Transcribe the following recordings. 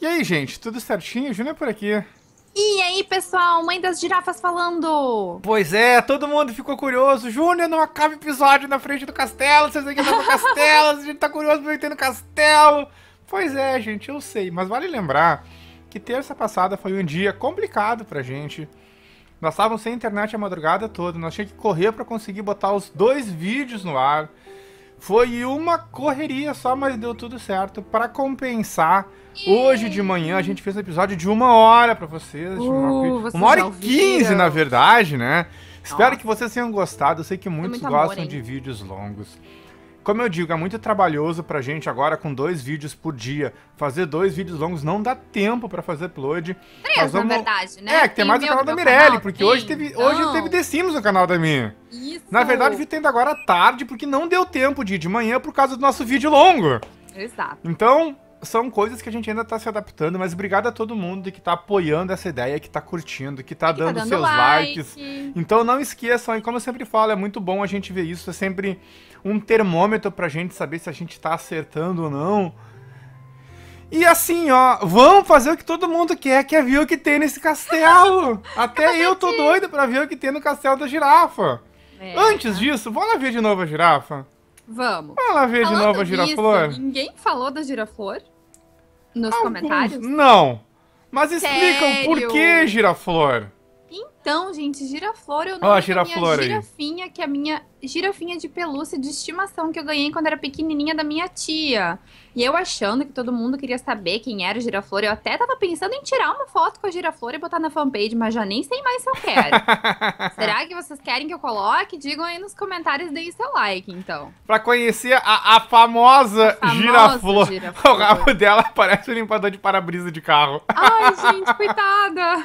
E aí, gente, tudo certinho? Júnior é por aqui. E aí, pessoal, mãe das girafas falando! Pois é, todo mundo ficou curioso. Júnior, não acaba o episódio na frente do castelo, vocês têm que no castelo, a gente tá curioso pra ir no castelo. Pois é, gente, eu sei, mas vale lembrar que terça passada foi um dia complicado pra gente. Nós estávamos sem internet a madrugada toda, nós tínhamos que correr para conseguir botar os dois vídeos no ar. Foi uma correria só, mas deu tudo certo. Para compensar, Hoje de manhã a gente fez um episódio de uma hora para vocês. Uh, uma... vocês. uma, hora e quinze, na verdade, né? Nossa. Espero que vocês tenham gostado. Eu sei que muitos muito gostam amor, de vídeos longos. Como eu digo, é muito trabalhoso pra gente agora com dois vídeos por dia. Fazer dois vídeos longos não dá tempo para fazer upload. Três, vamos... na verdade, né? É, que tem, tem mais no canal da Mirelle, canal, porque tem. hoje teve, então... hoje teve The Sims no canal da minha. Isso. Na verdade, vi tendo agora tarde, porque não deu tempo de ir de manhã por causa do nosso vídeo longo. Exato. Então, são coisas que a gente ainda está se adaptando, mas obrigado a todo mundo que está apoiando essa ideia, que está curtindo, que está tá dando, tá dando, seus like. likes. Então não esqueçam, e como eu sempre falo, é muito bom a gente ver isso, é sempre um termômetro para a gente saber se a gente está acertando ou não. E assim, ó, vamos fazer o que todo mundo quer, que é ver o que tem nesse castelo. Até eu assim? tô doido para ver o que tem no castelo da girafa. É. Antes tá. disso, vamos lá ver de novo a girafa. Vamos. lá ver de novo a giraflor? ninguém falou da giraflor nos Alguns, comentários? Não. Mas explicam por que giraflor? Então, gente, giraflor eu não oh, giraflor minha girafinha, aí. que é a minha girafinha de pelúcia de estimação que eu ganhei quando era pequenininha da minha tia. E eu achando que todo mundo queria saber quem era o giraflor, eu até tava pensando em tirar uma foto com a giraflor e botar na fanpage, mas já nem sei mais se eu quero. Será que vocês querem que eu coloque? Digam aí nos comentários, deem seu like, então. Pra conhecer a, a famosa, a famosa giraflor. giraflor. O rabo dela parece um limpador de para-brisa de carro. Ai, gente, coitada.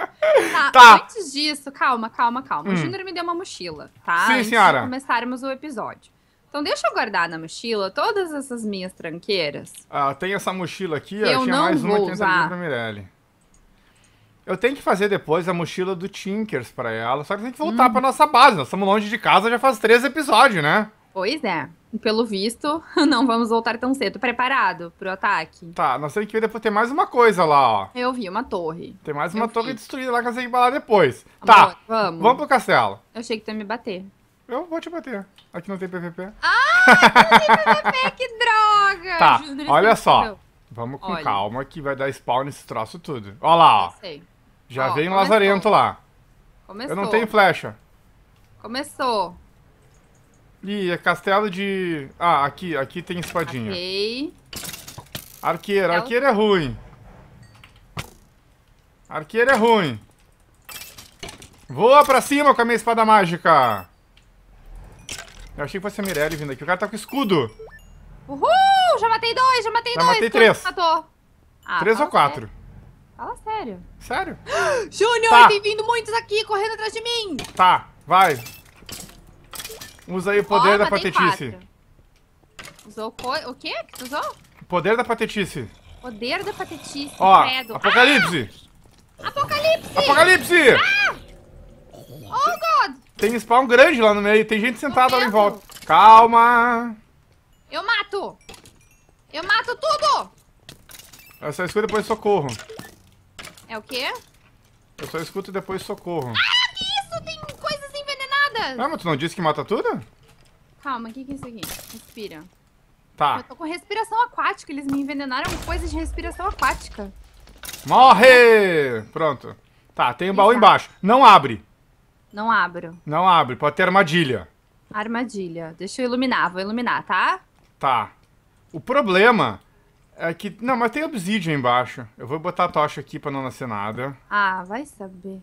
tá, tá, antes disso, calma, calma, calma. Hum. O Júnior me deu uma mochila, tá? Sim, antes senhora. De começarmos o episódio. Então deixa eu guardar na mochila todas essas minhas tranqueiras. Ah, tem essa mochila aqui, eu ó, tinha mais uma que pra Mirelle. Eu tenho que fazer depois a mochila do Tinkers para ela, só que tem que voltar hum. pra nossa base. Nós estamos longe de casa já faz três episódios, né? Pois é. Pelo visto, não vamos voltar tão cedo. Preparado pro ataque? Tá, nós temos que ver depois. Tem mais uma coisa lá, ó. Eu vi uma torre. Tem mais uma eu torre vi. destruída lá que nós temos que ir lá depois. Amor, tá, vamos. Vamos pro castelo. Eu achei que tu ia me bater. Eu vou te bater. Aqui não tem PVP. Ah, não tem PVP, que droga! Tá, olha só. Vamos com olha. calma que vai dar spawn nesse troço tudo. Olha lá, ó. Sei. Já ó, veio um lazarento lá. Começou. Eu não tenho flecha. Começou. Ih, é castelo de... Ah, aqui, aqui tem espadinha. Ok. Arqueiro, é arqueiro é ruim. Arqueiro é ruim. Voa pra cima com a minha espada mágica. Eu achei que fosse a Mirelle vindo aqui. O cara tá com escudo. Uhul! Já matei dois, já matei já dois. Já matei três. Matou. Ah, três ou quatro. Sério. Fala sério. Sério? Júnior, tá. tem vindo muitos aqui correndo atrás de mim. Tá, vai. Usa aí o poder oh, da patetice. Quatro. Usou co... o quê que tu usou? O poder da patetice. Poder da patetice, Ó, credo. Apocalipse! Ah! Apocalipse! Apocalipse! Ah! Oh, God! Tem spawn grande lá no meio, tem gente sentada lá em volta. Calma! Eu mato! Eu mato tudo! Eu só escuto e depois socorro. É o quê? Eu só escuto e depois socorro. Ah, que isso? Tem coisas envenenadas! Ah, mas tu não disse que mata tudo? Calma, o que, que é isso aqui? Respira. Tá. Eu tô com respiração aquática, eles me envenenaram com coisas de respiração aquática. Morre! Pronto. Tá, tem um baú embaixo. Não abre. Não abro. Não abre, pode ter armadilha. Armadilha. Deixa eu iluminar, vou iluminar, tá? Tá. O problema é que... Não, mas tem obsidian embaixo. Eu vou botar a tocha aqui pra não nascer nada. Ah, vai saber.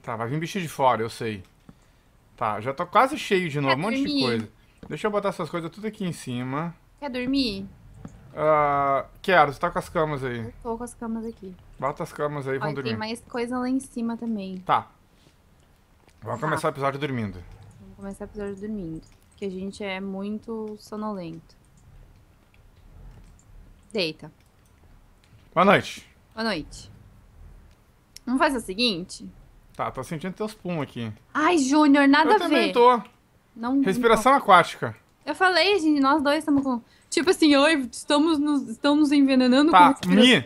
Tá, vai vir bicho de fora, eu sei. Tá, já tô quase cheio de novo, Quer um monte dormir? de coisa. Deixa eu botar essas coisas tudo aqui em cima. Quer dormir? Uh, quero, você tá com as camas aí. Eu tô com as camas aqui. Bota as camas aí, vão dormir. Tem mais coisa lá em cima também. Tá, Vamos começar o episódio dormindo. Vamos começar o episódio dormindo. Que a gente é muito sonolento. Deita. Boa noite. Boa noite. Não faz o seguinte? Tá, tô sentindo teus pum aqui. Ai, Júnior, nada Eu a ver. Eu tô. Não, Respiração não. aquática. Eu falei, gente, nós dois estamos com. Tipo assim, oi, estamos nos, estamos nos envenenando tá, com mi.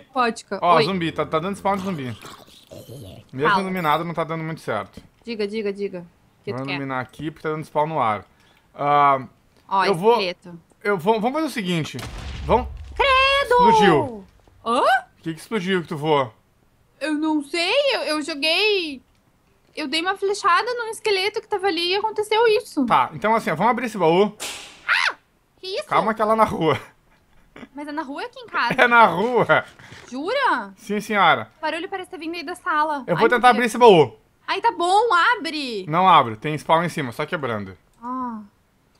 Ó, oi. zumbi, tá, tá dando spawn de zumbi. Mesmo iluminado, não tá dando muito certo. Diga, diga, diga. Que vou iluminar quer? aqui porque tá dando spawn no ar. Uh, Ó, eu vou, Eu vou, vamos fazer o seguinte. Vamos... Credo! Explodiu. Hã? O que, que explodiu que tu voou? Eu não sei, eu, eu joguei... Eu dei uma flechada num esqueleto que tava ali e aconteceu isso. Tá, então assim, vamos abrir esse baú. Ah! Que isso? Calma que é lá na rua. Mas é na rua aqui em casa? É na rua. Jura? Sim, senhora. O barulho parece estar vindo aí da sala. Eu Ai, vou tentar abrir esse baú. Aí tá bom, abre! Não abre, tem spawn em cima, só quebrando. Ah,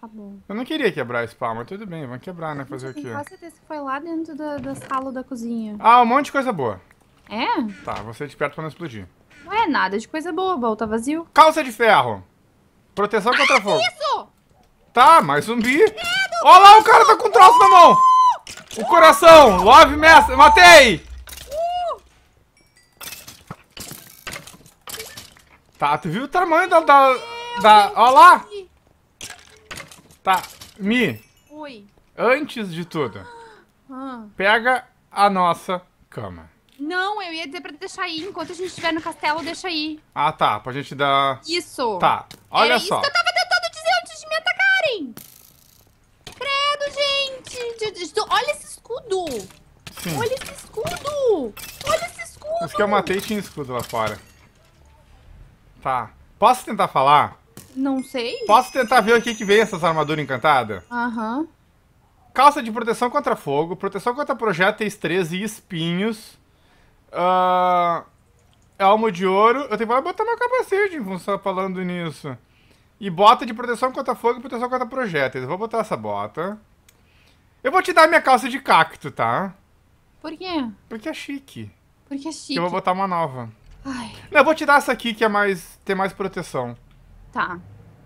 tá bom. Eu não queria quebrar spawn, mas tudo bem, vamos quebrar, né? Fazer o quê? Tenho certeza que foi lá dentro da, da sala da cozinha. Ah, um monte de coisa boa. É? Tá, você desperto é pra não explodir. Não é nada de coisa boa, o baú tá vazio. Calça de ferro! Proteção contra ah, fogo. isso! Tá, mais zumbi. Olha lá, o cara tá com um troço na mão! O coração! Love, mestre! Matei! Tá, tu viu o tamanho da... da, da... Ó lá! Tá, Mi. Oi. Antes de tudo, ah. pega a nossa cama. Não, eu ia dizer pra deixar aí. Enquanto a gente estiver no castelo, deixa aí. Ah, tá. Pra gente dar... Isso. Tá. Olha Era é só. isso que eu tava tentando dizer antes de me atacarem. Credo, gente. Olha esse escudo. Sim. Olha esse escudo. Olha esse escudo. Acho que eu matei tinha escudo lá fora. Tá. Posso tentar falar? Não sei. Posso tentar ver o que, que veio essas armaduras encantadas? Aham. Uhum. Calça de proteção contra fogo, proteção contra projéteis 13 e espinhos. Uh, elmo de ouro. Eu tenho que botar meu capacete em função falando nisso. E bota de proteção contra fogo e proteção contra projéteis. Eu vou botar essa bota. Eu vou te dar minha calça de cacto, tá? Por quê? Porque é chique. Porque é chique. Eu vou botar uma nova. Ai. Não, eu vou tirar essa aqui que é mais. tem mais proteção. Tá.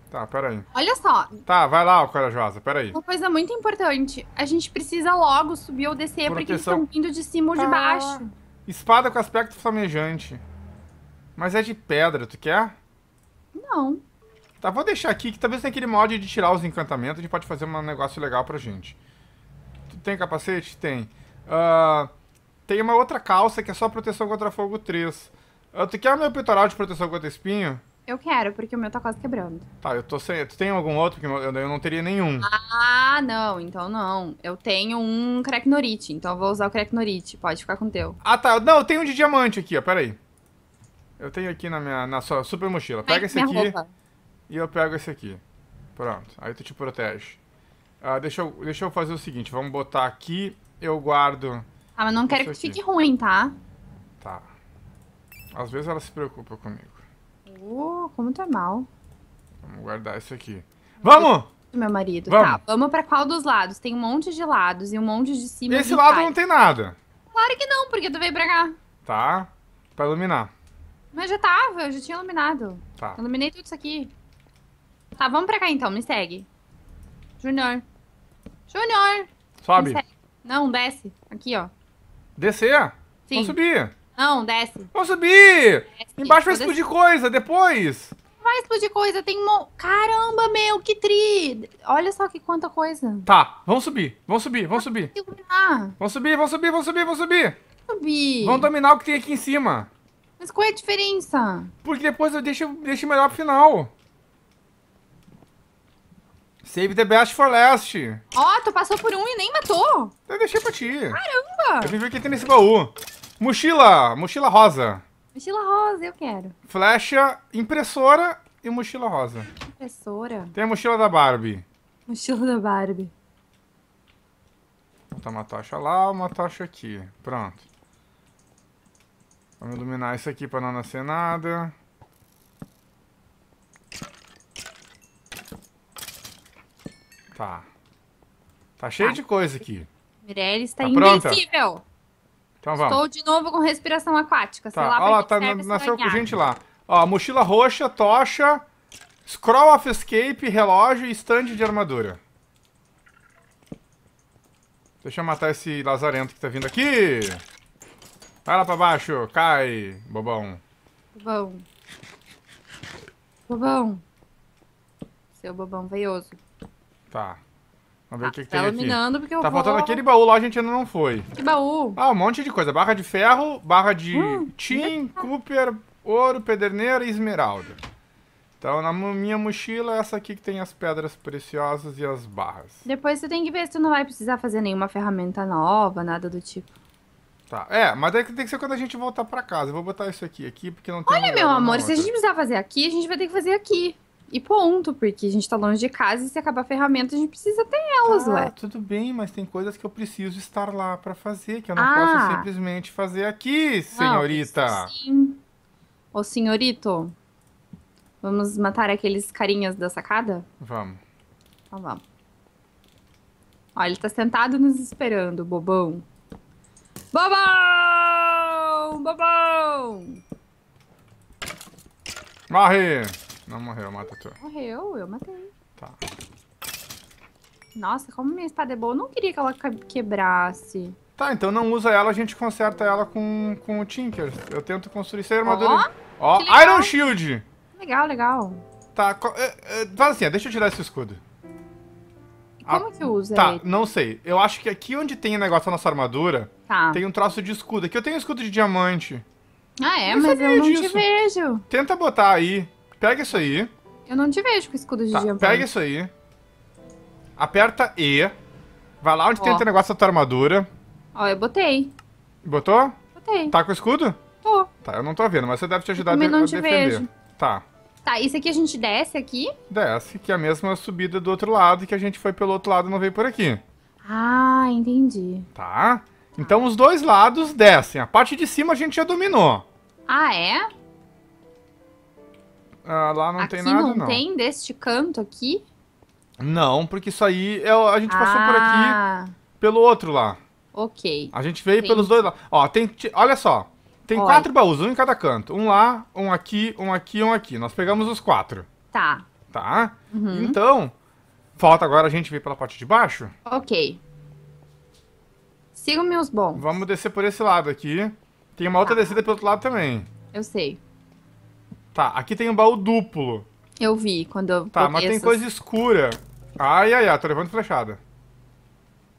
Tá, peraí. Olha só. Tá, vai lá, corajosa, peraí. Uma coisa muito importante. A gente precisa logo subir ou descer, proteção. porque eles estão vindo de cima ou de ah. baixo. Espada com aspecto flamejante. Mas é de pedra, tu quer? Não. Tá, vou deixar aqui, que talvez tem aquele mod de tirar os encantamentos, a gente pode fazer um negócio legal pra gente. Tu tem capacete? Tem. Uh, tem uma outra calça que é só proteção contra fogo 3. Tu quer meu peitoral de proteção contra espinho? Eu quero, porque o meu tá quase quebrando. Tá, eu tô sem. Tu tem algum outro? Porque eu não teria nenhum. Ah, não, então não. Eu tenho um Cracknorite, então eu vou usar o Cracknorite. Pode ficar com o teu. Ah, tá. Não, eu tenho um de diamante aqui, ó. aí. Eu tenho aqui na minha na sua super mochila. Pega Ai, esse aqui roupa. e eu pego esse aqui. Pronto. Aí tu te protege. Ah, deixa, eu, deixa eu fazer o seguinte. Vamos botar aqui. Eu guardo. Ah, mas não quero que aqui. fique ruim, tá? Tá. Às vezes ela se preocupa comigo. Uh, como tá mal. Vamos guardar isso aqui. Vamos! Meu marido. Tá, vamos. Tá, vamos pra qual dos lados? Tem um monte de lados e um monte de cima. Esse lado cai. não tem nada. Claro que não, porque tu veio pra cá. Tá, pra iluminar. Mas já tava, eu já tinha iluminado. Tá. iluminei tudo isso aqui. Tá, vamos pra cá então, me segue. Junior. Junior! Sobe. Não, desce. Aqui, ó. Descer? Sim. Vamos subir. Não, desce. Vamos subir! Desce, Embaixo vai explodir descer. coisa, depois! Vai explodir coisa, tem mo... Caramba, meu, que tri! Olha só que quanta coisa. Tá, vamos subir, vamos subir, vamos subir. Vamos subir, vamos subir, vamos subir, vamos subir. Subir. Vamos dominar o que tem aqui em cima. Mas qual é a diferença? Porque depois eu deixo, deixo melhor pro final. Save the best for last. Ó, oh, tu passou por um e nem matou. Eu deixei pra ti. Caramba! Eu vim ver o que tem nesse baú. Mochila! Mochila rosa. Mochila rosa, eu quero. Flecha, impressora e mochila rosa. Impressora? Tem a mochila da Barbie. Mochila da Barbie. Botar uma tocha lá, uma tocha aqui. Pronto. Vamos iluminar isso aqui pra não nascer nada. Tá. Tá cheio tá. de coisa aqui. Mireles está tá invencível. Pronta? Então vamos. Estou de novo com respiração aquática. Tá. Sei lá, Olha lá, tá, nasceu com gente lá. Ó, mochila roxa, tocha, scroll of escape, relógio e stand de armadura. Deixa eu matar esse lazarento que tá vindo aqui. Vai lá pra baixo, cai, bobão. Bobão. Bobão. Seu bobão veioso. Tá. Vamos ver ah, o que, que tá iluminando porque eu Tá vou... faltando aquele baú lá, a gente ainda não foi. Que baú? Ah, um monte de coisa. Barra de ferro, barra de hum, tin, é... cooper, ouro, pederneira e esmeralda. Então, na minha mochila, é essa aqui que tem as pedras preciosas e as barras. Depois você tem que ver se tu não vai precisar fazer nenhuma ferramenta nova, nada do tipo. Tá, é, mas tem que ser quando a gente voltar pra casa. Eu vou botar isso aqui, aqui, porque não tem... Olha, meu amor, se a gente precisar fazer aqui, a gente vai ter que fazer aqui. E ponto, porque a gente tá longe de casa e se acabar a ferramenta, a gente precisa ter elas, ah, ué. Tudo bem, mas tem coisas que eu preciso estar lá para fazer, que eu não ah. posso simplesmente fazer aqui, senhorita. Não, sim. Ô, senhorito, vamos matar aqueles carinhas da sacada? Vamos. Então vamos. Ó, ele tá sentado nos esperando, bobão. Bobão! Bobão! Morre! Não morreu, mata tu. Morreu, eu matei. Tá. Nossa, como minha espada é boa. Eu não queria que ela quebrasse. Tá, então não usa ela, a gente conserta ela com, com o Tinker. Eu tento construir essa armadura. Ó, oh, oh, Iron Shield! Legal, legal. Tá, eh, eh, faz assim, deixa eu tirar esse escudo. Como ah, que usa Tá, ele? não sei. Eu acho que aqui onde tem o negócio da nossa armadura, tá. tem um troço de escudo. Aqui eu tenho um escudo de diamante. Ah, é? mas eu não disso. te vejo. Tenta botar aí. Pega isso aí. Eu não te vejo com escudo de tá, diamante. Pega isso aí. Aperta E. Vai lá onde Ó. tem o negócio da tua armadura. Ó, eu botei. Botou? Botei. Tá com escudo? Tô. Tá, eu não tô vendo, mas você deve te ajudar eu a, não a te defender. Vejo. Tá. Tá, isso aqui a gente desce aqui? Desce, que é a mesma subida do outro lado que a gente foi pelo outro lado e não veio por aqui. Ah, entendi. Tá? Então os dois lados descem. A parte de cima a gente já dominou. Ah, é? Ah, lá não aqui tem nada, não. não tem deste canto aqui? Não, porque isso aí é, a gente passou por aqui ah. pelo outro lá. Ok. A gente veio Entendi. pelos dois lá. Ó, tem. Olha só. Tem quatro baús, um em cada canto. Um lá, um aqui, um aqui, um aqui. Nós pegamos os quatro. Tá. Tá? Uhum. Então, falta agora a gente vir pela parte de baixo. Ok. Sigam meus bons. Vamos descer por esse lado aqui. Tem uma tá. outra descida pelo outro lado também. Eu sei. Tá, aqui tem um baú duplo. Eu vi quando eu Tá, mas tem coisa escura. Ai, ai, ai, tô levando flechada.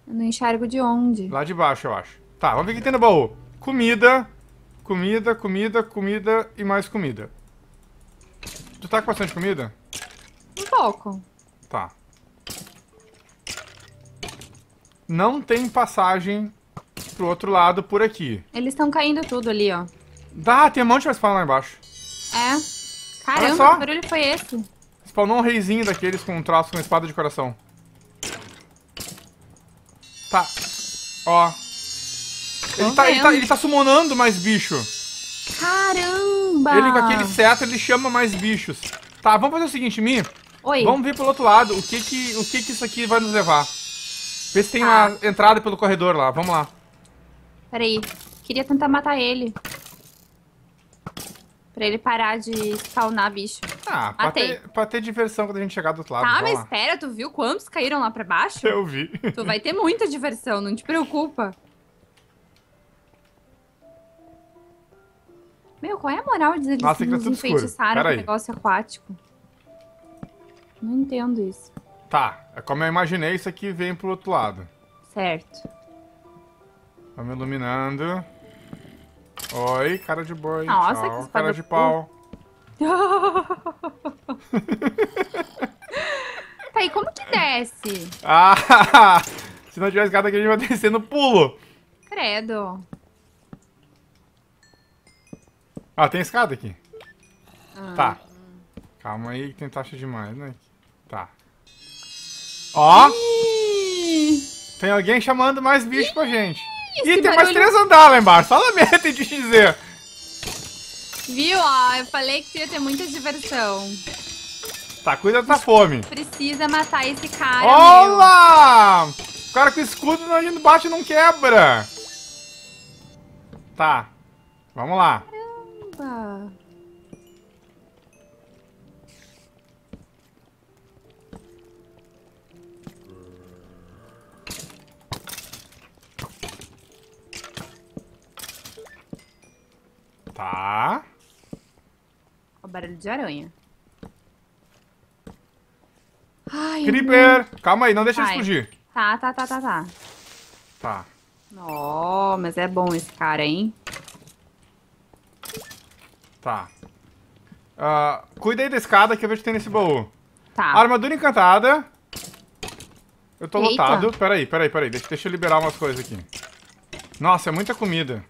Eu não enxergo de onde. Lá de baixo, eu acho. Tá, vamos ver o que tem no baú. Comida, comida, comida, comida e mais comida. Tu tá com bastante comida? Um pouco. Tá. Não tem passagem pro outro lado por aqui. Eles estão caindo tudo ali, ó. Dá, ah, tem um monte de mais lá embaixo. É. Caramba, Olha só. que barulho foi esse? Spawnou um reizinho daqueles com um traço com espada de coração. Tá. Ó. Ele tá, ele tá, ele, tá, summonando mais bicho. Caramba! Ele com aquele cetro, ele chama mais bichos. Tá, vamos fazer o seguinte, Mi. Oi. Vamos ver pelo outro lado o que que, o que, que isso aqui vai nos levar. Vê se tem ah. uma entrada pelo corredor lá. Vamos lá. Peraí. Queria tentar matar ele. Pra ele parar de spawnar bicho. Ah, pra ter, pra ter, diversão quando a gente chegar do outro lado. Tá, mas espera, tu viu quantos caíram lá pra baixo? Eu vi. Tu vai ter muita diversão, não te preocupa. Meu, qual é a moral de eles Nossa, tá nos enfeitiçarem com um negócio aquático? Não entendo isso. Tá, é como eu imaginei, isso aqui vem pro outro lado. Certo. Vamos iluminando. Oi, cara de boi. Nossa, Tchau. que espada... Cara de pau. tá aí, como que desce? Ah, se não tiver escada aqui, a gente vai descer no pulo. Credo. Ah, tem escada aqui. Ah. Tá. Calma aí, que tem taxa demais, né? Tá. Ó! Ih. Tem alguém chamando mais bicho Ih. pra gente. Ih, tem mais três andares lá embaixo. Fala merda, tem de dizer. Viu? Ó, eu falei que ia ter muita diversão. Tá, cuida da fome. Precisa matar esse cara. Olá! Meu. O cara com escudo ali embaixo não quebra. Tá. Vamos lá. Caramba. Tá. O barulho de aranha. Ai, Creeper! Não... Calma aí, não deixa Ai. ele explodir. Tá, tá, tá, tá, tá. Tá. Ó, oh, mas é bom esse cara, hein? Tá. Uh, cuida aí da escada que eu vejo que tem nesse baú. Tá. Armadura encantada. Eu tô Eita. lotado. Peraí, peraí, peraí. Deixa, deixa eu liberar umas coisas aqui. Nossa, é muita comida.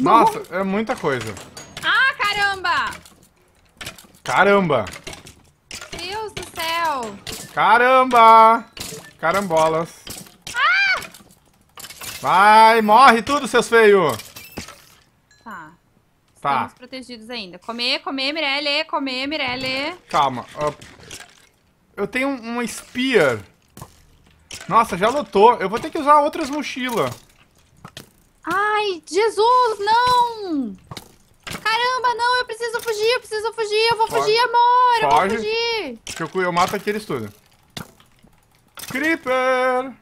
Nossa, é muita coisa. Ah, caramba! Caramba! Deus do céu! Caramba! Carambolas. Ah! Vai, morre tudo, seus feios! Tá. Tá. Estamos protegidos ainda. Comer, comer, Mirelle, comer, Mirelle. Calma. Eu tenho uma um spear. Nossa, já lotou. Eu vou ter que usar outras mochilas. Ai, Jesus, não! Caramba, não, eu preciso fugir, eu preciso fugir, eu vou Foge. fugir, amor, eu Foge. vou fugir. Que eu, eu mato aqueles tudo. Creeper!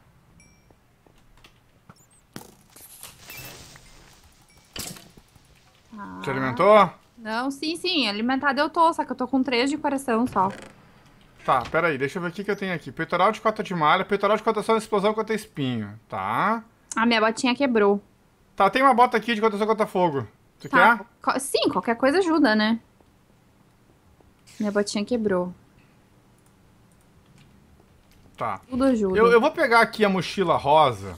Ah. Te alimentou? Não, sim, sim, alimentado eu tô, só que eu tô com 3 de coração só. Tá, peraí, deixa eu ver o que, que eu tenho aqui. Peitoral de cota de malha, peitoral de cota só explosão contra espinho, tá? A minha botinha quebrou. Tá, tem uma bota aqui de contra contra fogo. Tu tá. quer? Sim, qualquer coisa ajuda, né? Minha botinha quebrou. Tá. Tudo ajuda. Eu, eu vou pegar aqui a mochila rosa.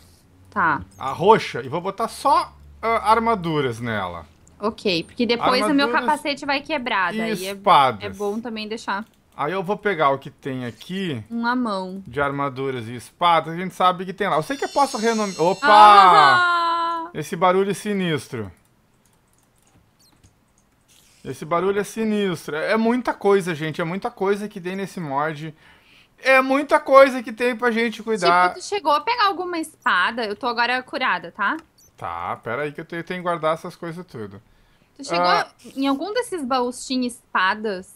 Tá. A roxa e vou botar só uh, armaduras nela. Ok, porque depois armaduras o meu capacete vai quebrar. Daí e é espadas. É, é bom também deixar. Aí eu vou pegar o que tem aqui. Uma mão. De armaduras e espadas, a gente sabe que tem lá. Eu sei que eu posso renomear. Opa! Ah! Esse barulho é sinistro. Esse barulho é sinistro. É muita coisa, gente. É muita coisa que tem nesse mod. É muita coisa que tem pra gente cuidar. Tipo, tu chegou a pegar alguma espada? Eu tô agora curada, tá? Tá, pera aí que eu tenho, que guardar essas coisas tudo. Tu chegou ah, em algum desses baús tinha espadas?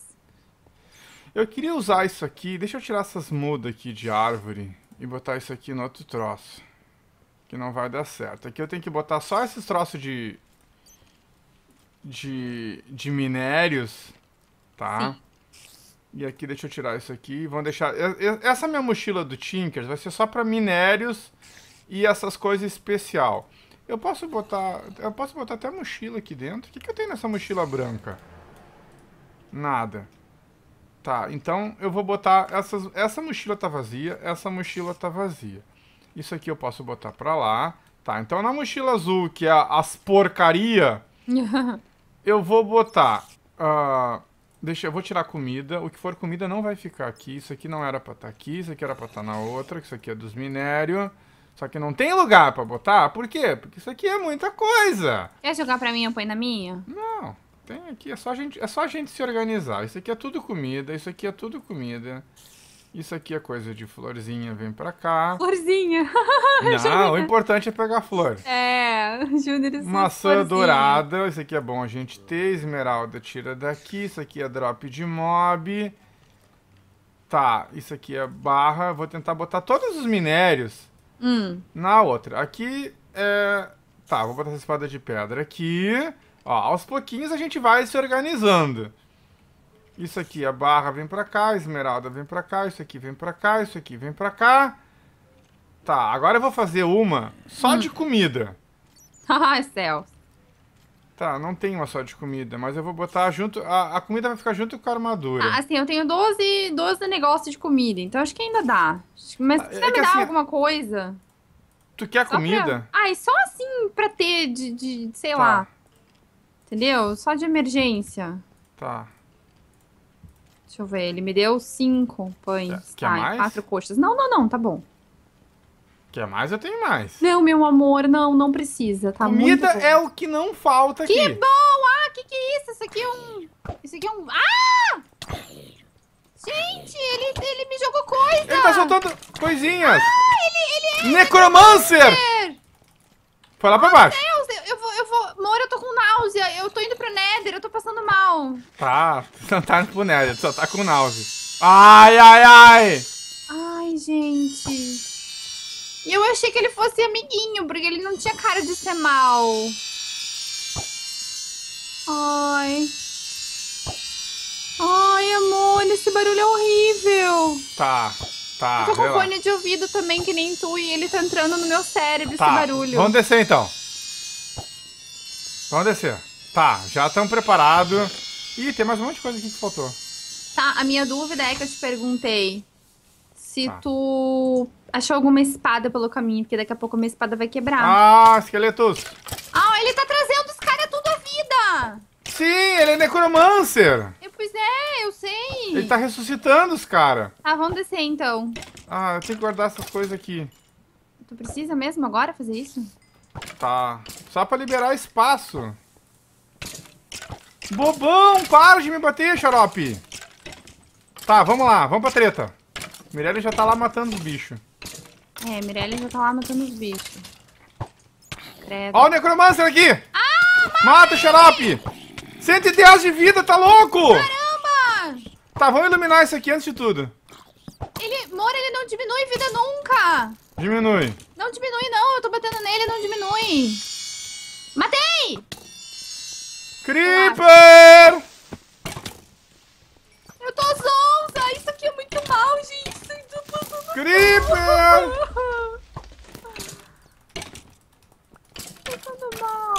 Eu queria usar isso aqui. Deixa eu tirar essas mudas aqui de árvore e botar isso aqui no outro troço que não vai dar certo. Aqui eu tenho que botar só esses troços de, de, de minérios, tá? Sim. E aqui, deixa eu tirar isso aqui. Vamos deixar... Essa minha mochila do Tinkers vai ser só para minérios e essas coisas especial. Eu posso botar... Eu posso botar até mochila aqui dentro. O que, que eu tenho nessa mochila branca? Nada. Tá, então eu vou botar... Essas, essa mochila tá vazia, essa mochila tá vazia. Isso aqui eu posso botar pra lá. Tá, então na mochila azul, que é as porcaria, eu vou botar... Uh, deixa, eu vou tirar comida. O que for comida não vai ficar aqui. Isso aqui não era pra estar tá aqui, isso aqui era pra estar tá na outra, isso aqui é dos minérios. Só que não tem lugar pra botar. Por quê? Porque isso aqui é muita coisa. Quer jogar pra mim e põe na minha? Não. Tem aqui. É só, a gente, é só a gente se organizar. Isso aqui é tudo comida. Isso aqui é tudo comida. Isso aqui é coisa de florzinha, vem pra cá. Florzinha! Não, o importante é pegar flores. É, Júnior é Maçã florzinha. dourada, isso aqui é bom a gente ter. Esmeralda tira daqui, isso aqui é drop de mob. Tá, isso aqui é barra. Vou tentar botar todos os minérios hum. na outra. Aqui é. Tá, vou botar essa espada de pedra aqui. Ó, aos pouquinhos a gente vai se organizando. Isso aqui, a barra vem pra cá, a esmeralda vem pra cá, isso aqui vem pra cá, isso aqui vem pra cá. Tá, agora eu vou fazer uma só de hum. comida. Ai, céu. Tá, não tem uma só de comida, mas eu vou botar junto... A, a comida vai ficar junto com a armadura. Ah, assim, eu tenho 12, 12 negócios de comida, então acho que ainda dá. Mas precisa ah, é me dar assim, alguma coisa. Tu quer só comida? Pra... Ah, e só assim pra ter de, de sei tá. lá. Entendeu? Só de emergência. Tá. Deixa eu ver, ele me deu cinco pães. Tá. Quer mais? Quatro coxas. Não, não, não, tá bom. Quer mais? Eu tenho mais. Não, meu amor, não, não precisa, tá Comida é o que não falta aqui. Que bom! Ah, que que é isso? Isso aqui é um... Isso aqui é um... Ah! Gente, ele, ele me jogou coisa! Ele tá soltando coisinhas! Ah, ele, ele é... Necromancer! É. Foi lá pra oh, baixo. Meu Deus, eu vou, eu vou. Moura, eu tô com náusea. Eu tô indo pro Nether, eu tô passando mal. Tá, não tá indo pro Nether, só tá com náusea. Ai, ai, ai! Ai, gente. E eu achei que ele fosse amiguinho, porque ele não tinha cara de ser mal. Ai. Ai, amor, esse barulho é horrível. Tá. Tá. Eu tô com fone de ouvido também, que nem tu, e ele tá entrando no meu cérebro tá. esse barulho. Vamos descer então. Vamos descer. Tá, já estamos preparados. Ih, tem mais um monte de coisa aqui que faltou. Tá, a minha dúvida é que eu te perguntei se tá. tu achou alguma espada pelo caminho, porque daqui a pouco a minha espada vai quebrar. Ah, esqueletos! Ah, ele tá trazendo os caras tudo à vida! Sim, ele é necromancer! Eu Pois é, eu sei. Ele tá ressuscitando os cara. Ah, vamos descer então. Ah, eu tenho que guardar essas coisas aqui. Tu precisa mesmo agora fazer isso? Tá. Só pra liberar espaço. Bobão, para de me bater, xarope. Tá, vamos lá, vamos pra treta. Mirelle já tá lá matando os bichos. É, Mirelle já tá lá matando os bichos. Credo. Ó o necromancer aqui! Ah, mata, xarope! 110 de vida, tá louco? Caramba! Tá, vamos iluminar isso aqui antes de tudo. Ele, Mora, ele não diminui vida nunca. Diminui. Não diminui não, eu tô batendo nele, não diminui. Matei! Creeper! Eu tô zonza, isso aqui é muito mal, gente. Creeper!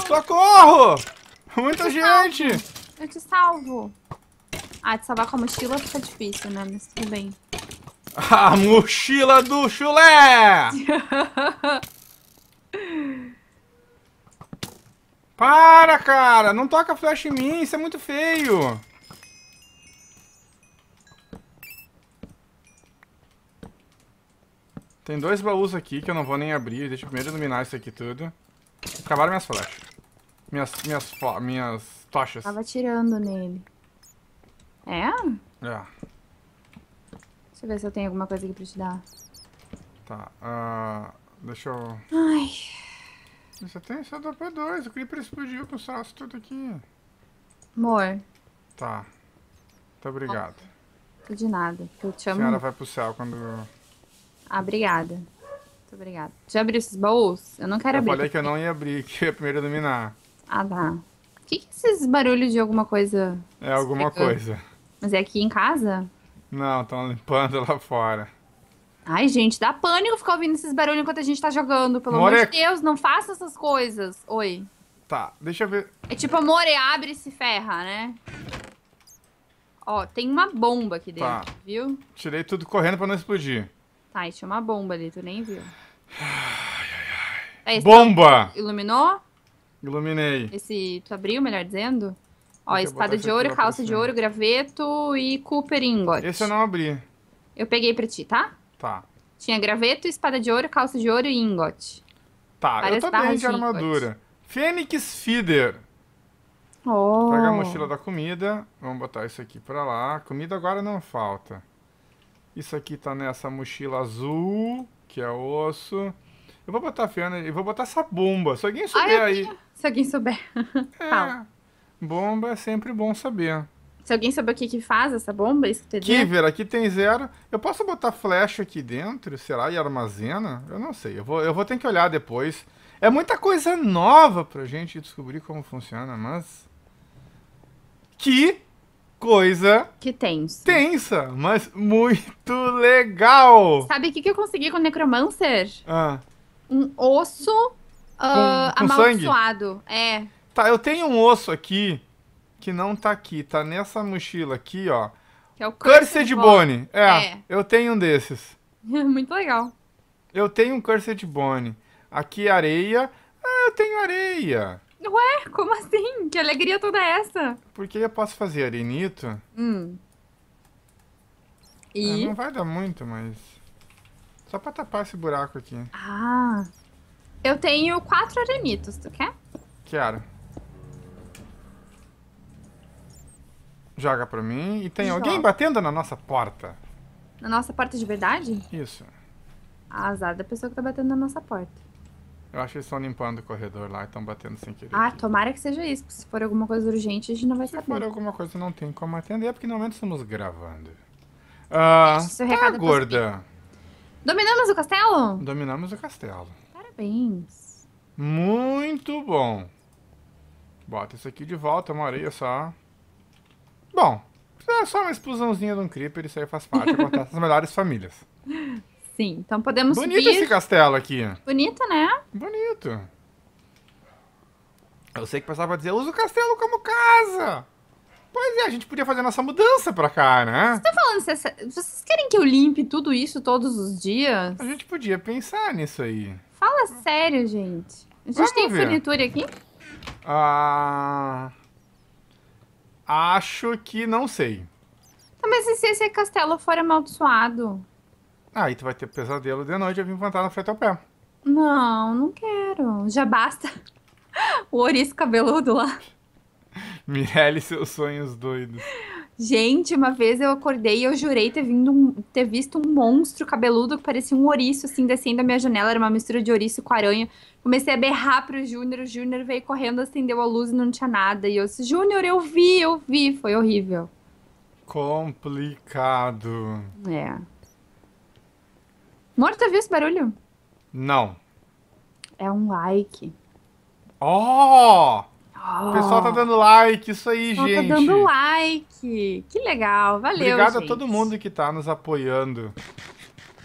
Socorro! Muita gente! Eu te salvo. Ah, te salvar com a mochila fica difícil, né? Mas tudo bem. A mochila do chulé! Para, cara! Não toca flash em mim, isso é muito feio! Tem dois baús aqui que eu não vou nem abrir. Deixa eu primeiro iluminar isso aqui tudo. Acabaram minhas flechas minhas, minhas, minhas tochas. Tava tirando nele. É? É. Deixa eu ver se eu tenho alguma coisa aqui pra te dar. Tá, uh, deixa eu... Ai... Você tem só dá pra dois, o Creeper explodiu com o salso tudo aqui. Amor. Tá. Muito obrigado. de nada, eu te amo. A senhora vai pro céu quando... Ah, obrigada. Muito obrigada. Já abriu esses baús? Eu não quero eu abrir. Eu falei que eu não ia abrir, que eu ia primeiro dominar. Ah, tá. O que, que é esses barulhos de alguma coisa? É alguma explicando? coisa. Mas é aqui em casa? Não, estão limpando lá fora. Ai, gente, dá pânico ficar ouvindo esses barulhos enquanto a gente tá jogando. Pelo More... amor de Deus, não faça essas coisas. Oi. Tá, deixa eu ver. É tipo, amor, é abre e se ferra, né? Ó, tem uma bomba aqui dentro, tá. viu? Tirei tudo correndo pra não explodir. Tá, e tinha uma bomba ali, tu nem viu. Ai, ai, ai. É bomba! Iluminou? Iluminei. Esse. Tu abriu, melhor dizendo? Ó, Deixa espada de ouro, calça de ouro, graveto e Cooper Ingot. Esse eu não abri. Eu peguei pra ti, tá? Tá. Tinha graveto, espada de ouro, calça de ouro e ingot. Tá, Várias eu também de armadura. Fênix Feeder. Oh. Pega a oh. mochila da comida. Vamos botar isso aqui pra lá. Comida agora não falta. Isso aqui tá nessa mochila azul, que é osso. Eu vou botar a Fiona, vou botar essa bomba. Se alguém ah, souber Ai, aí. Se alguém souber, é, Bomba é sempre bom saber. Se alguém souber o que, que faz essa bomba, é isso que Kiver, aqui tem zero. Eu posso botar flecha aqui dentro, será? E armazena? Eu não sei. Eu vou, eu vou ter que olhar depois. É muita coisa nova pra gente descobrir como funciona, mas. Que coisa. Que tenso. Tensa, mas muito legal! Sabe o que, que eu consegui com o Necromancer? Ah. Um osso Uh, com, com amaldiçoado, sangue? é. Tá, eu tenho um osso aqui que não tá aqui, tá nessa mochila aqui, ó. Que é o Cursed, Cursed Bone. É, é, eu tenho um desses. Muito legal. Eu tenho um Cursed Bone. Aqui é areia. Ah, eu tenho areia. Ué, como assim? Que alegria toda essa? Porque eu posso fazer arenito. Hum. É, e? É, não vai dar muito, mas... Só pra tapar esse buraco aqui. Ah. Eu tenho quatro arenitos, tu quer? Quero. Joga pra mim. E tem Joga. alguém batendo na nossa porta. Na nossa porta de verdade? Isso. A azar da pessoa que tá batendo na nossa porta. Eu acho que eles estão limpando o corredor lá e estão batendo sem querer. Ah, aqui. tomara que seja isso, se for alguma coisa urgente, a gente não vai se saber. Se for alguma coisa não tem como atender, porque no momento estamos gravando. Ah, Seu tá gorda. Dominamos o castelo? Dominamos o castelo. Parabéns. Muito bom. Bota isso aqui de volta, uma areia só. Bom, é só uma explosãozinha de um creeper, isso aí faz parte, é acontece nas melhores famílias. Sim, então podemos Bonito subir. esse castelo aqui. Bonito, né? Bonito. Eu sei que passava a dizer, usa o castelo como casa. Pois é, a gente podia fazer nossa mudança pra cá, né? Você tá falando, vocês querem que eu limpe tudo isso todos os dias? A gente podia pensar nisso aí. Fala sério, gente. A gente Vamos tem ver. furnitura aqui? Ah. Acho que não sei. Tá, mas e se esse castelo for amaldiçoado? Aí ah, tu vai ter pesadelo de noite e vir plantar na frente ao pé. Não, não quero. Já basta. o ouriço cabeludo lá. Mirelle, seus sonhos doidos. Gente, uma vez eu acordei e eu jurei ter, um, ter, visto um monstro cabeludo que parecia um ouriço, assim, descendo a minha janela. Era uma mistura de ouriço com aranha. Comecei a berrar pro Júnior. O Júnior veio correndo, acendeu a luz e não tinha nada. E eu disse, Júnior, eu vi, eu vi. Foi horrível. Complicado. É. Morto, viu esse barulho? Não. É um like. Oh! Oh. O pessoal tá dando like, isso aí, tá gente. Tá dando like. Que legal, valeu. Obrigado gente. a todo mundo que tá nos apoiando,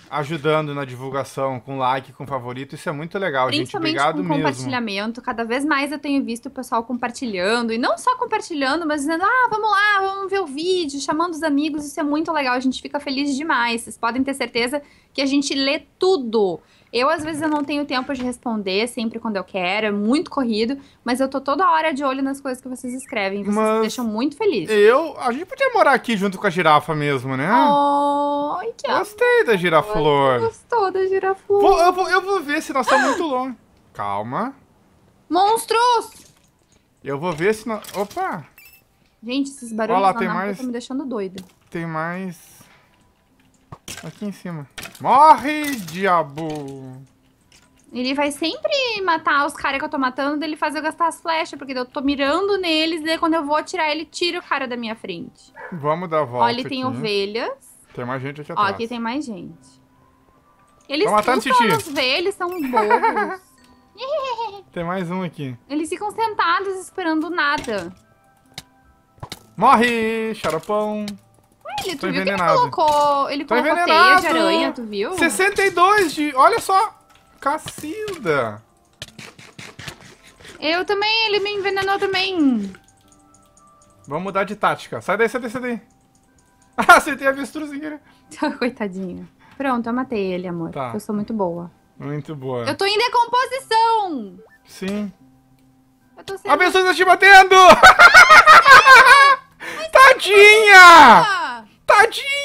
ajudando na divulgação, com like, com favorito. Isso é muito legal, gente. Obrigado com mesmo. compartilhamento. Cada vez mais eu tenho visto o pessoal compartilhando. E não só compartilhando, mas dizendo: ah, vamos lá, vamos ver o vídeo, chamando os amigos. Isso é muito legal. A gente fica feliz demais. Vocês podem ter certeza que a gente lê tudo. Eu, às vezes, eu não tenho tempo de responder sempre quando eu quero, é muito corrido, mas eu tô toda hora de olho nas coisas que vocês escrevem. Vocês mas me deixam muito feliz. Eu. A gente podia morar aqui junto com a girafa mesmo, né? Oh, que Gostei da giraflor. Gostou da giraflor. Vou, eu, vou, eu vou ver se nós estamos tá muito longe. Calma. Monstros! Eu vou ver se nós. Opa! Gente, esses barulhos Olha lá, mais... estão tá me deixando doido. Tem mais. Aqui em cima. Morre, diabo! Ele vai sempre matar os caras que eu tô matando, dele fazer eu gastar as flechas, porque eu tô mirando neles, e daí quando eu vou atirar, ele tira o cara da minha frente. Vamos dar a volta. Olha, tem aqui. ovelhas. Tem mais gente aqui atrás. Ó, aqui tem mais gente. Eles tá matar tentam nos ver, eles são bobos. tem mais um aqui. Eles ficam sentados esperando nada. Morre, xaropão. Ele, tu Tô viu que ele colocou. Ele colocou envenenado. teia de aranha, tu viu? 62 de. Olha só! Cacilda! Eu também, ele me envenenou também. Vamos mudar de tática. Sai daí, sai daí, sai daí. Ah, acertei a avestruz Coitadinho. Pronto, eu matei ele, amor. Tá. Eu sou muito boa. Muito boa. Eu tô em decomposição! Sim. Eu tô sendo... A pessoa está tá te batendo! Tadinha!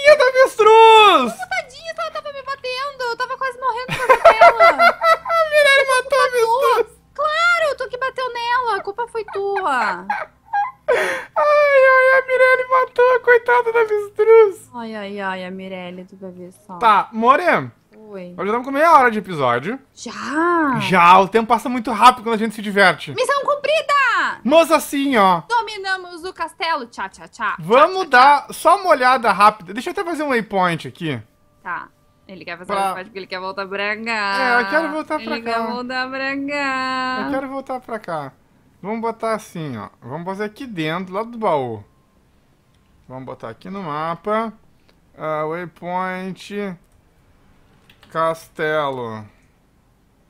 tadinha da avestruz! Não, tadinha, ela tava me batendo. Eu tava quase morrendo por causa dela. a Mirelle matou a avestruz. Claro, tu que bateu nela. A culpa foi tua. Ai, ai, a Mirelle matou a coitada da avestruz. Ai, ai, ai, a Mirelle do só. Tá, More. Oi. Hoje estamos com meia hora de episódio. Já? Já, o tempo passa muito rápido quando a gente se diverte. Missão cumprida! lá! Mas assim, ó. Dominamos o castelo, tchá, tchá, tchá. Vamos tchá, dar tchá. só uma olhada rápida. Deixa eu até fazer um waypoint aqui. Tá. Ele quer fazer pra... waypoint porque ele quer voltar pra cá. É, eu quero voltar pra ele cá. Ele quer voltar pra cá. Eu quero voltar pra cá. Vamos botar assim, ó. Vamos fazer aqui dentro, lá do baú. Vamos botar aqui no mapa. Uh, waypoint. Castelo.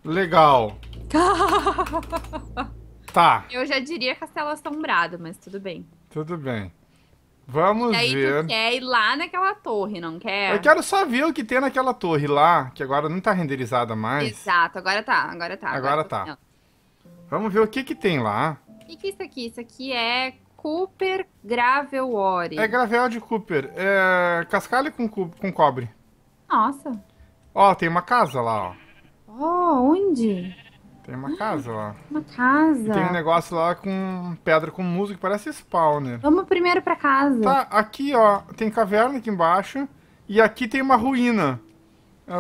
Legal. Tá. Eu já diria Castelo Assombrado, mas tudo bem. Tudo bem. Vamos e daí ver. Tu quer ir lá naquela torre, não quer? Eu quero só ver o que tem naquela torre lá, que agora não tá renderizada mais. Exato, agora tá, agora tá. Agora, agora tá. Vamos ver o que que tem lá. O que, que é isso aqui? Isso aqui é Cooper Gravel Ore. É gravel de Cooper. É cascalho com, co com cobre. Nossa. Ó, tem uma casa lá, ó. Oh, onde? Tem uma casa lá. Uma casa. E tem um negócio lá com pedra com musgo que parece spawner. Vamos primeiro pra casa. Tá, aqui ó, tem caverna aqui embaixo. E aqui tem uma ruína.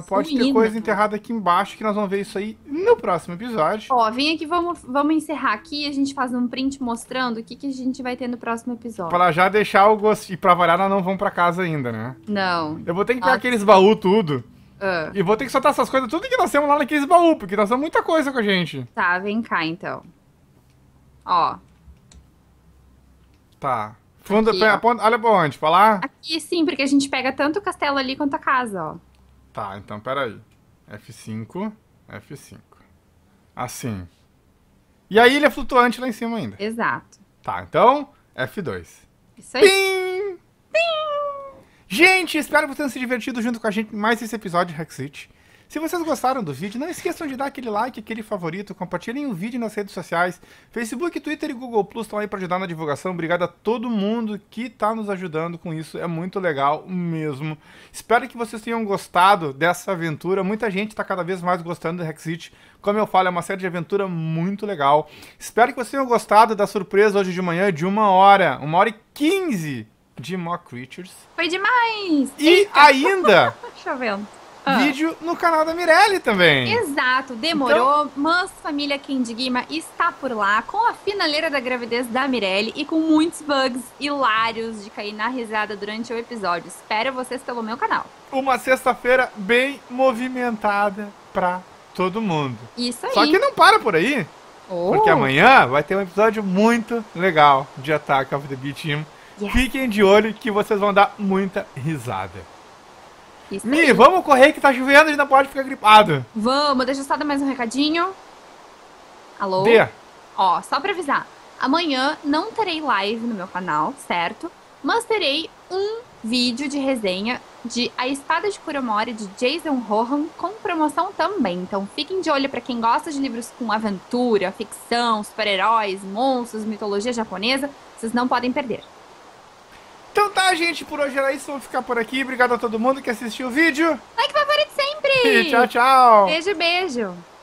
pode Suína. ter coisa enterrada aqui embaixo que nós vamos ver isso aí no próximo episódio. Ó, vem aqui, vamos, vamos encerrar aqui a gente faz um print mostrando o que, que a gente vai ter no próximo episódio. Pra já deixar o gosto. E pra variar, nós não vamos pra casa ainda, né? Não. Eu vou ter que pegar aqueles baús tudo. Ah. E vou ter que soltar essas coisas tudo que nós temos lá naqueles baús, porque tá nós temos muita coisa com a gente. Tá, vem cá então. Ó. Tá. Funda, aqui, pra, ponta, olha pra onde? Pra lá? Aqui sim, porque a gente pega tanto o castelo ali quanto a casa, ó. Tá, então peraí. F5, F5. Assim. E a ilha é flutuante lá em cima ainda. Exato. Tá, então F2. Isso aí. Pim! Gente, espero que vocês tenham se divertido junto com a gente mais esse episódio de Hack City. Se vocês gostaram do vídeo, não esqueçam de dar aquele like, aquele favorito, compartilhem o vídeo nas redes sociais. Facebook, Twitter e Google Plus estão aí para ajudar na divulgação. Obrigado a todo mundo que está nos ajudando com isso. É muito legal mesmo. Espero que vocês tenham gostado dessa aventura. Muita gente está cada vez mais gostando do Hexit. Como eu falo, é uma série de aventura muito legal. Espero que vocês tenham gostado da surpresa hoje de manhã de uma hora, uma hora e quinze de Mock Creatures. Foi demais! E Eita. ainda. Chovendo. Ah. Vídeo no canal da Mirelle também. Exato, demorou, então... mas família Kendigma está por lá com a finaleira da gravidez da Mirelle e com muitos bugs hilários de cair na risada durante o episódio. Espero vocês pelo meu canal. Uma sexta-feira bem movimentada pra todo mundo. Isso aí. Só que não para por aí. Oh. Porque amanhã vai ter um episódio muito legal de Attack of the Beat Team Yeah. Fiquem de olho que vocês vão dar muita risada. Isso Mi, aí. vamos correr que tá chovendo, a gente não pode ficar gripado. Vamos, deixa eu só dar mais um recadinho. Alô? Dê. Ó, só pra avisar. Amanhã não terei live no meu canal, certo? Mas terei um vídeo de resenha de A Espada de Kuromori de Jason Rohan com promoção também. Então fiquem de olho para quem gosta de livros com aventura, ficção, super-heróis, monstros, mitologia japonesa, vocês não podem perder. Então tá, gente, por hoje era isso. Vou ficar por aqui. Obrigado a todo mundo que assistiu o vídeo. Like favorito sempre. E tchau, tchau. Beijo, beijo.